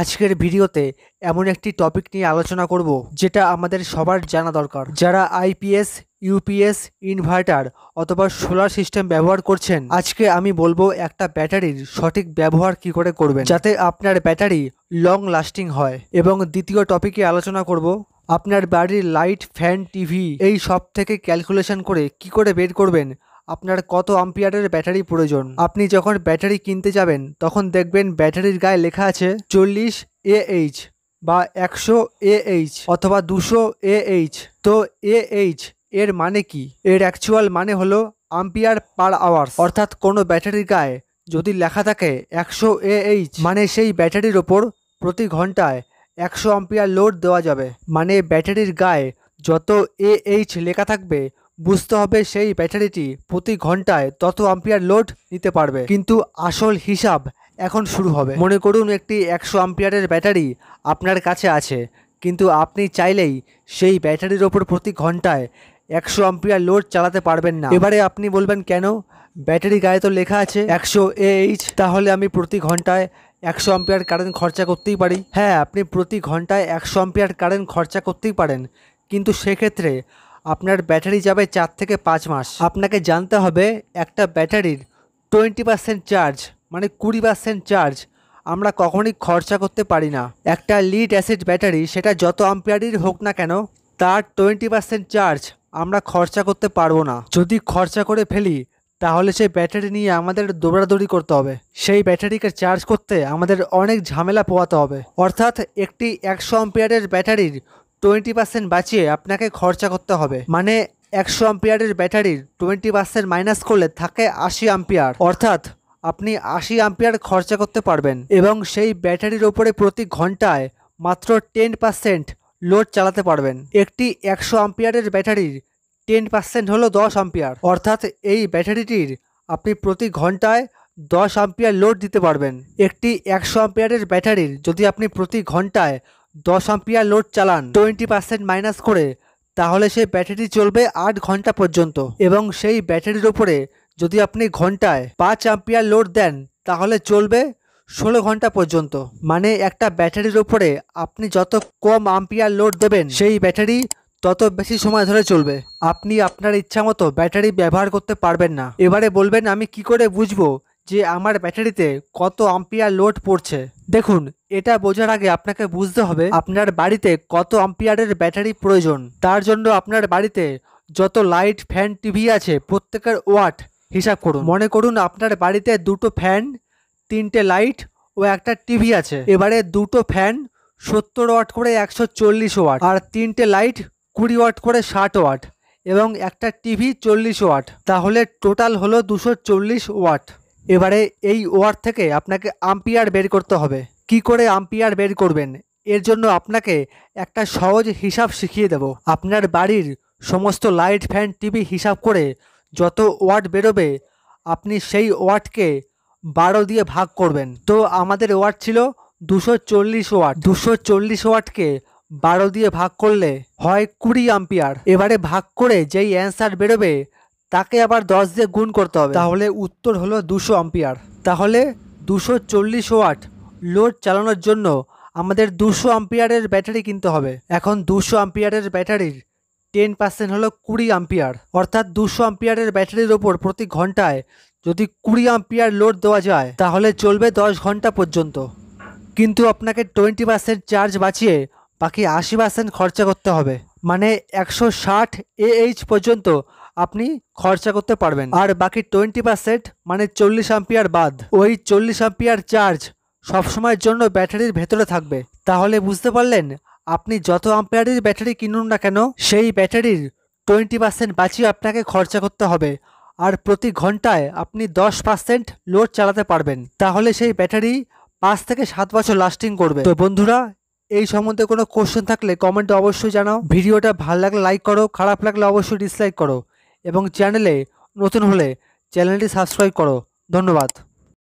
আজকের ভিডিওতে এমন একটি টপিক নিয়ে আলোচনা করব যেটা আমাদের সবার জানা দরকার যারা আইপিএস ইউপিএস ইনভার্টার অথবা সোলার সিস্টেম ব্যবহার করছেন আজকে আমি বলবো একটা ব্যাটারির সঠিক ব্যবহার কি করে করবেন যাতে আপনার ব্যাটারি লং লাস্টিং হয় এবং দ্বিতীয় টপিকে আলোচনা করব আপনার বাড়ির লাইট ফ্যান টিভি এই সব থেকে ক্যালকুলেশন করে কি করে বের করবেন আপনার কত আম্পিয়ারের ব্যাটারি প্রয়োজন আপনি যখন ব্যাটারি কিনতে যাবেন তখন দেখবেন ব্যাটারির গায়ে লেখা আছে চল্লিশ এএইচ বা একশো এএইচ অথবা দুশো এইচ তো এএইচ এর মানে কি এর অ্যাকচুয়াল মানে হলো আম্পিয়ার পার আওয়ার্স অর্থাৎ কোনো ব্যাটারির গায়ে যদি লেখা থাকে একশো এএইচ মানে সেই ব্যাটারির ওপর প্রতি ঘন্টায় একশো আম্পিয়ার লোড দেওয়া যাবে মানে ব্যাটারির গায়ে যত এএইচ লেখা থাকবে বুঝতে হবে সেই ব্যাটারিটি প্রতি ঘন্টায় তত আম্পিয়ার লোড নিতে পারবে কিন্তু আসল হিসাব এখন শুরু হবে মনে করুন একটি একশো আম্পিয়ারের ব্যাটারি আপনার কাছে আছে কিন্তু আপনি চাইলেই সেই ব্যাটারির ওপর প্রতি ঘন্টায় একশো আম্পিয়ার লোড চালাতে পারবেন না এবারে আপনি বলবেন কেন ব্যাটারি গায়ে তো লেখা আছে একশো এইচ তাহলে আমি প্রতি ঘন্টায় একশো আম্পিয়ার কারেন্ট খরচা করতেই পারি হ্যাঁ আপনি প্রতি ঘন্টায় একশো আম্পিয়ার কারেন্ট খরচা করতেই পারেন কিন্তু সেক্ষেত্রে আপনার ব্যাটারি যাবে চার থেকে পাঁচ মাস আপনাকে জানতে হবে একটা ব্যাটারির টোয়েন্টি পার্সেন্ট চার্জ মানে কুড়ি পার্সেন্ট চার্জ আমরা কখনই খরচা করতে পারি না একটা লিড অ্যাসিড ব্যাটারি সেটা যত আম্পিয়ারির হোক না কেন তার টোয়েন্টি পার্সেন্ট চার্জ আমরা খরচা করতে পারবো না যদি খরচা করে ফেলি তাহলে সেই ব্যাটারি নিয়ে আমাদের দৌড়াদৌড়ি করতে হবে সেই ব্যাটারিকে চার্জ করতে আমাদের অনেক ঝামেলা পোয়াতে হবে অর্থাৎ একটি একশো অ্যাম্পিয়ারের ব্যাটারির টোয়েন্টি পার্সেন্ট বাঁচিয়ে আপনাকে খরচা করতে হবে মানে একশো আম্পিয়ারের ব্যাটারির টোয়েন্টি পার্সেন্ট মাইনাস করলে থাকে আশি আম্পিয়ার অর্থাৎ আপনি আশি আম্পিয়ার খরচা করতে পারবেন এবং সেই ব্যাটারির ওপরে প্রতি ঘন্টায় মাত্র টেন পার্সেন্ট লোড চালাতে পারবেন একটি একশো আম্পিয়ারের ব্যাটারির টেন পার্সেন্ট হলো দশ আম্পিয়ার অর্থাৎ এই ব্যাটারিটির আপনি প্রতি ঘন্টায় দশ আম্পিয়ার লোড দিতে পারবেন একটি একশো আম্পিয়ারের ব্যাটারির যদি আপনি প্রতি ঘন্টায় দশ অ্যাম্পিয়ার লোড চালান টোয়েন্টি পার্সেন্ট মাইনাস করে তাহলে সেই ব্যাটারি চলবে আট ঘন্টা পর্যন্ত এবং সেই ব্যাটারির ওপরে যদি আপনি ঘন্টায় পাঁচ অ্যাম্পিয়ার লোড দেন তাহলে চলবে ষোলো ঘন্টা পর্যন্ত মানে একটা ব্যাটারির ওপরে আপনি যত কম আম্পিয়ার লোড দেবেন সেই ব্যাটারি তত বেশি সময় ধরে চলবে আপনি আপনার ইচ্ছা মতো ব্যাটারি ব্যবহার করতে পারবেন না এবারে বলবেন আমি কি করে বুঝবো যে আমার ব্যাটারিতে কত আম্পিয়ার লোড পড়ছে দেখুন এটা বোঝার আগে আপনাকে বুঝতে হবে আপনার বাড়িতে কত আম্পিয়ারের ব্যাটারি প্রয়োজন তার জন্য আপনার বাড়িতে যত লাইট ফ্যান টিভি আছে প্রত্যেকের ওয়াট হিসাব করুন মনে করুন আপনার বাড়িতে দুটো ফ্যান তিনটে লাইট ও একটা টিভি আছে এবারে দুটো ফ্যান সত্তর ওয়াট করে একশো চল্লিশ ওয়াট আর তিনটে লাইট কুড়ি ওয়াট করে ষাট ওয়াট এবং একটা টিভি চল্লিশ ওয়াট তাহলে টোটাল হলো দুশো চল্লিশ ওয়াট এবারে এই ওয়ার্ড থেকে আপনাকে আম্পিয়ার বের করতে হবে কি করে আম্পিয়ার বের করবেন এর জন্য আপনাকে একটা সহজ হিসাব শিখিয়ে দেব আপনার বাড়ির সমস্ত লাইট ফ্যান টিভি হিসাব করে যত ওয়ার্ড বেরোবে আপনি সেই ওয়ার্ডকে বারো দিয়ে ভাগ করবেন তো আমাদের ওয়ার্ড ছিল দুশো চল্লিশ ওয়ার্ড দুশো চল্লিশ ওয়ার্ডকে বারো দিয়ে ভাগ করলে হয় কুড়ি আম্পিয়ার এবারে ভাগ করে যেই অ্যান্সার বেরোবে তাকে আবার দশ দিয়ে গুণ করতে হবে তাহলে উত্তর হলো দুশো আম্পিয়ার তাহলে দুশো চল্লিশ ওয়াট লোড চালানোর জন্য আমাদের দুশো আম্পিয়ারের ব্যাটারি কিনতে হবে এখন দুশো আম্পিয়ারের ব্যাটারির টেন পার্সেন্ট হলো কুড়ি আম্পিয়ার অর্থাৎ দুশো আম্পিয়ারের ব্যাটারির ওপর প্রতি ঘন্টায় যদি কুড়ি আম্পিয়ার লোড দেওয়া যায় তাহলে চলবে দশ ঘন্টা পর্যন্ত কিন্তু আপনাকে টোয়েন্টি পার্সেন্ট চার্জ বাঁচিয়ে বাকি আশি পার্সেন্ট খরচা করতে হবে মানে একশো ষাট এএইচ পর্যন্ত আপনি খরচা করতে পারবেন আর বাকি টোয়েন্টি পার্সেন্ট মানে চল্লিশ আম্পিয়ার বাদ ওই চল্লিশ আম্পিয়ার চার্জ সবসময়ের জন্য ব্যাটারির ভেতরে থাকবে তাহলে বুঝতে পারলেন আপনি যত আম্পিয়ারের ব্যাটারি কিনুন না কেন সেই ব্যাটারির টোয়েন্টি পার্সেন্ট বাঁচিয়ে আপনাকে খরচা করতে হবে আর প্রতি ঘন্টায় আপনি দশ পার্সেন্ট লোড চালাতে পারবেন তাহলে সেই ব্যাটারি পাঁচ থেকে সাত বছর লাস্টিং করবে তো বন্ধুরা এই সম্বন্ধে কোনো কোশ্চেন থাকলে কমেন্টে অবশ্যই জানাও ভিডিওটা ভালো লাগলে লাইক করো খারাপ লাগলে অবশ্যই ডিসলাইক করো এবং চ্যানেলে নতুন হলে চ্যানেলটি সাবস্ক্রাইব করো ধন্যবাদ